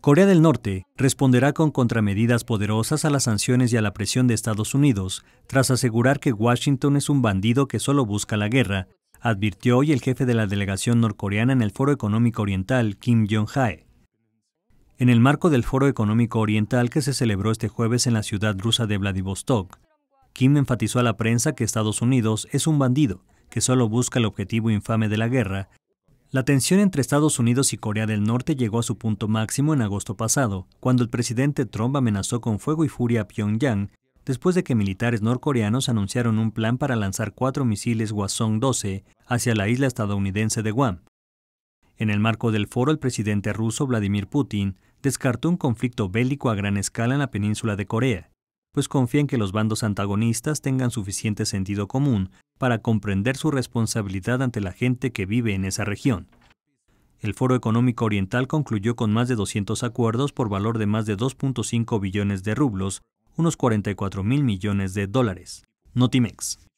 Corea del Norte responderá con contramedidas poderosas a las sanciones y a la presión de Estados Unidos, tras asegurar que Washington es un bandido que solo busca la guerra, advirtió hoy el jefe de la delegación norcoreana en el Foro Económico Oriental, Kim Jong-hae. En el marco del Foro Económico Oriental que se celebró este jueves en la ciudad rusa de Vladivostok, Kim enfatizó a la prensa que Estados Unidos es un bandido que solo busca el objetivo infame de la guerra la tensión entre Estados Unidos y Corea del Norte llegó a su punto máximo en agosto pasado, cuando el presidente Trump amenazó con fuego y furia a Pyongyang después de que militares norcoreanos anunciaron un plan para lanzar cuatro misiles hwasong 12 hacia la isla estadounidense de Guam. En el marco del foro, el presidente ruso Vladimir Putin descartó un conflicto bélico a gran escala en la península de Corea, pues confía en que los bandos antagonistas tengan suficiente sentido común para comprender su responsabilidad ante la gente que vive en esa región. El Foro Económico Oriental concluyó con más de 200 acuerdos por valor de más de 2.5 billones de rublos, unos 44 mil millones de dólares. Notimex.